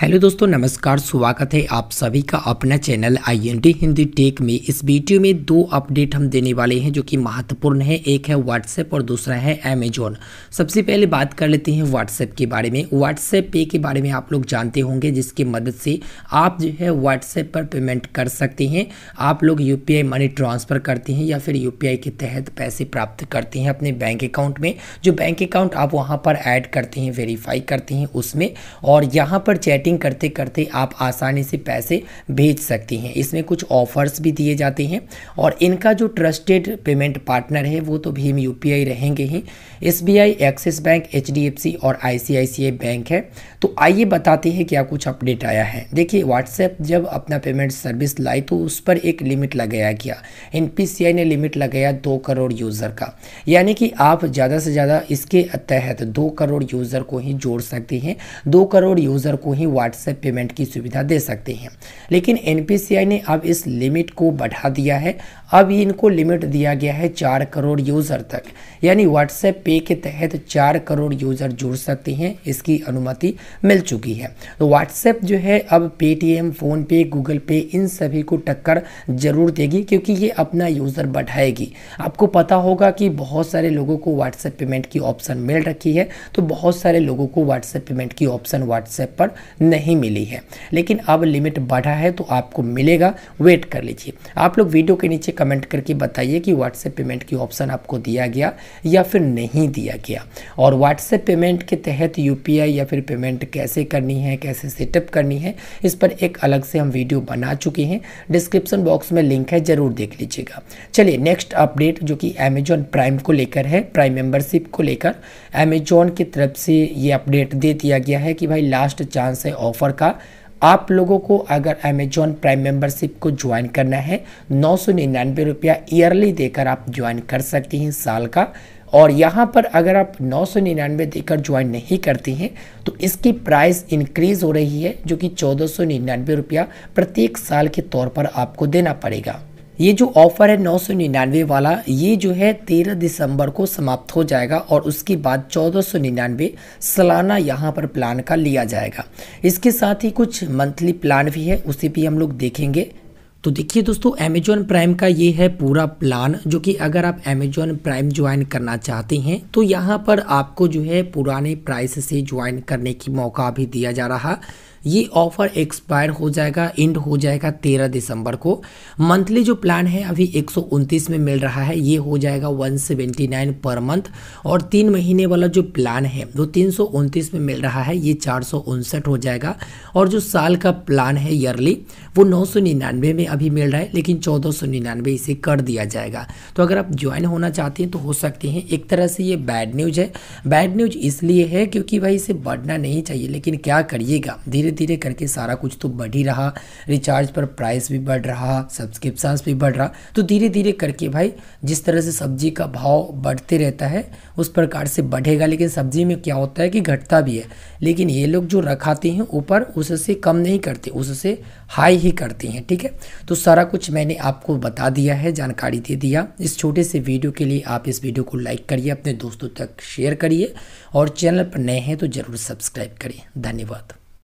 hello दोस्तों नमस्कार स्वागत है आप सभी का अपना channel I N D Hindi tech में इस वीडियो में दो अपडेट हम देने वाले हैं जो कि महत्वपूर्ण है एक है व्हाट्सएप और दूसरा है अमेजोन सबसे पहले बात कर लेते हैं व्हाट्सएप के बारे में व्हाट्सएप पे के बारे में आप लोग जानते होंगे जिसकी मदद से आप जो है व्हाट्सएप पर पेमेंट कर सकते हैं आप लोग यू मनी ट्रांसफ़र करते हैं या फिर यू के तहत पैसे प्राप्त करते हैं अपने बैंक अकाउंट में जो बैंक अकाउंट आप वहाँ पर ऐड करते हैं वेरीफाई करते हैं उसमें और यहाँ पर चैटिंग ट्रेडिंग करते करते आप आसानी से पैसे भेज सकती हैं इसमें कुछ ऑफर्स भी दिए जाते हैं और इनका जो ट्रस्टेड पेमेंट पार्टनर है वो तो भीम यू रहेंगे ही एस एक्सिस बैंक एच और आई बैंक है तो आइए बताते हैं क्या कुछ अपडेट आया है देखिए व्हाट्सएप जब अपना पेमेंट सर्विस लाई तो उस पर एक लिमिट लगाया गया एन ने लिमिट लगाया दो करोड़ यूज़र का यानी कि आप ज़्यादा से ज़्यादा इसके तहत दो करोड़ यूज़र को ही जोड़ सकते हैं दो करोड़ यूज़र को ही व्हाट्सएप पेमेंट की सुविधा दे सकते हैं लेकिन एन ने अब इस लिमिट को बढ़ा दिया है अब इनको लिमिट दिया गया है चार करोड़ यूज़र तक यानी व्हाट्सएप पे के तहत चार करोड़ यूज़र जुड़ सकते हैं इसकी अनुमति मिल चुकी है तो व्हाट्सएप जो है अब पेटीएम फ़ोनपे गूगल पे इन सभी को टक्कर ज़रूर देगी क्योंकि ये अपना यूज़र बढ़ाएगी आपको पता होगा कि बहुत सारे लोगों को व्हाट्सएप पेमेंट की ऑप्शन मिल रखी है तो बहुत सारे लोगों को व्हाट्सएप पेमेंट की ऑप्शन व्हाट्सएप पर नहीं मिली है लेकिन अब लिमिट बढ़ा है तो आपको मिलेगा वेट कर लीजिए आप लोग वीडियो के नीचे कमेंट करके बताइए कि व्हाट्सएप पेमेंट की ऑप्शन आपको दिया गया या फिर नहीं दिया गया और व्हाट्सएप पेमेंट के तहत यू या फिर पेमेंट कैसे करनी है कैसे सेटअप करनी है इस पर एक अलग से हम वीडियो बना चुके हैं डिस्क्रिप्सन बॉक्स में लिंक है ज़रूर देख लीजिएगा चलिए नेक्स्ट अपडेट जो कि अमेजॉन प्राइम को लेकर है प्राइम मेंबरशिप को लेकर अमेजॉन की तरफ से ये अपडेट दे दिया गया है कि भाई लास्ट चांस है ऑफ़र का आप लोगों को अगर अमेजॉन प्राइम मेंबरशिप को ज्वाइन करना है नौ सौ निन्यानवे रुपया ईयरली देकर आप ज्वाइन कर सकती हैं साल का और यहाँ पर अगर आप नौ सौ निन्यानवे देकर ज्वाइन नहीं करती हैं तो इसकी प्राइस इंक्रीज़ हो रही है जो कि चौदह सौ निन्यानवे रुपया प्रत्येक साल के तौर पर आपको देना पड़ेगा ये जो ऑफ़र है नौ सौ निन्यानवे वाला ये जो है तेरह दिसंबर को समाप्त हो जाएगा और उसके बाद चौदह सौ निन्यानवे सालाना यहाँ पर प्लान का लिया जाएगा इसके साथ ही कुछ मंथली प्लान भी है उसे भी हम लोग देखेंगे तो देखिए दोस्तों अमेजॉन प्राइम का ये है पूरा प्लान जो कि अगर आप अमेजॉन प्राइम ज्वाइन करना चाहते हैं तो यहाँ पर आपको जो है पुराने प्राइस से ज्वाइन करने की मौका भी दिया जा रहा ये ऑफर एक्सपायर हो जाएगा एंड हो जाएगा तेरह दिसंबर को मंथली जो प्लान है अभी एक में मिल रहा है ये हो जाएगा 179 पर मंथ और तीन महीने वाला जो प्लान है वो तीन में मिल रहा है ये चार हो जाएगा और जो साल का प्लान है ईयरली वो नौ में अभी मिल रहा है लेकिन चौदह इसे कर दिया जाएगा तो अगर आप ज्वाइन होना चाहते हैं तो हो सकते हैं एक तरह से ये बैड न्यूज है बैड न्यूज इसलिए है क्योंकि भाई इसे बढ़ना नहीं चाहिए लेकिन क्या करिएगा धीरे धीरे करके सारा कुछ तो बढ़ ही रहा रिचार्ज पर प्राइस भी बढ़ रहा सब्सक्रिप्शंस भी बढ़ रहा तो धीरे धीरे करके भाई जिस तरह से सब्जी का भाव बढ़ते रहता है उस प्रकार से बढ़ेगा लेकिन सब्जी में क्या होता है कि घटता भी है लेकिन ये लोग जो रखाते हैं ऊपर उससे कम नहीं करते उससे हाई ही करते हैं ठीक है तो सारा कुछ मैंने आपको बता दिया है जानकारी दे दिया इस छोटे से वीडियो के लिए आप इस वीडियो को लाइक करिए अपने दोस्तों तक शेयर करिए और चैनल पर नए हैं तो ज़रूर सब्सक्राइब करें धन्यवाद